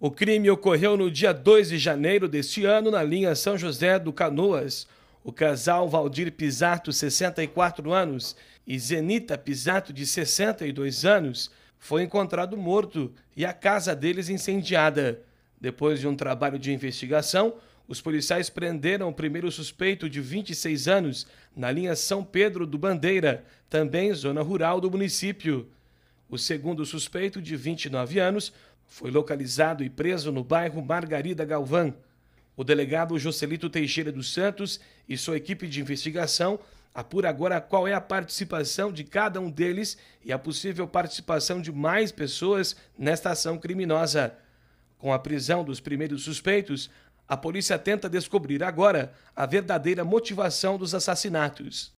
O crime ocorreu no dia 2 de janeiro deste ano, na linha São José do Canoas. O casal Valdir Pisato, 64 anos, e Zenita Pisato, de 62 anos, foi encontrado morto e a casa deles incendiada. Depois de um trabalho de investigação, os policiais prenderam o primeiro suspeito de 26 anos na linha São Pedro do Bandeira, também zona rural do município. O segundo suspeito, de 29 anos, foi localizado e preso no bairro Margarida Galvão. O delegado Jocelito Teixeira dos Santos e sua equipe de investigação apura agora qual é a participação de cada um deles e a possível participação de mais pessoas nesta ação criminosa. Com a prisão dos primeiros suspeitos, a polícia tenta descobrir agora a verdadeira motivação dos assassinatos.